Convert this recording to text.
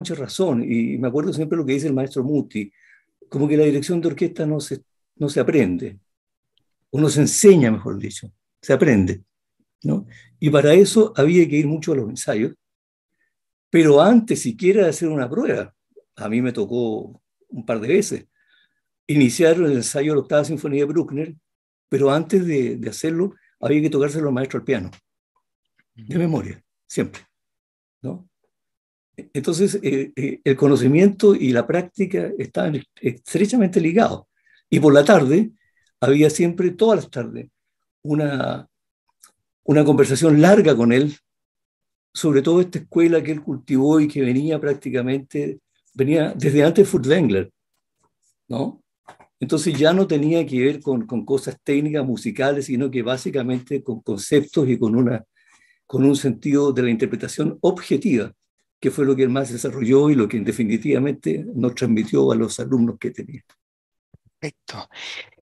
mucha razón, y me acuerdo siempre lo que dice el maestro Muti, como que la dirección de orquesta no se, no se aprende, o no se enseña, mejor dicho, se aprende. ¿no? Y para eso había que ir mucho a los ensayos, pero antes siquiera de hacer una prueba, a mí me tocó un par de veces, iniciar el ensayo de la octava sinfonía de Bruckner, pero antes de, hacerlo había que tocárselo al maestro al piano, de memoria, siempre. ¿no? Entonces, eh, eh, el conocimiento y la práctica estaban estrechamente ligados. Y por la tarde, había siempre, todas las tardes, una, conversación larga con él sobre todo esta escuela que él cultivó y que venía prácticamente, venía desde antes de Furtwängler, ¿no? Entonces ya no tenía que ver con, con, cosas técnicas, musicales, sino que básicamente con conceptos y con un sentido de la interpretación objetiva que fue lo que más desarrolló y lo que definitivamente nos transmitió a los alumnos que tenía. Perfecto.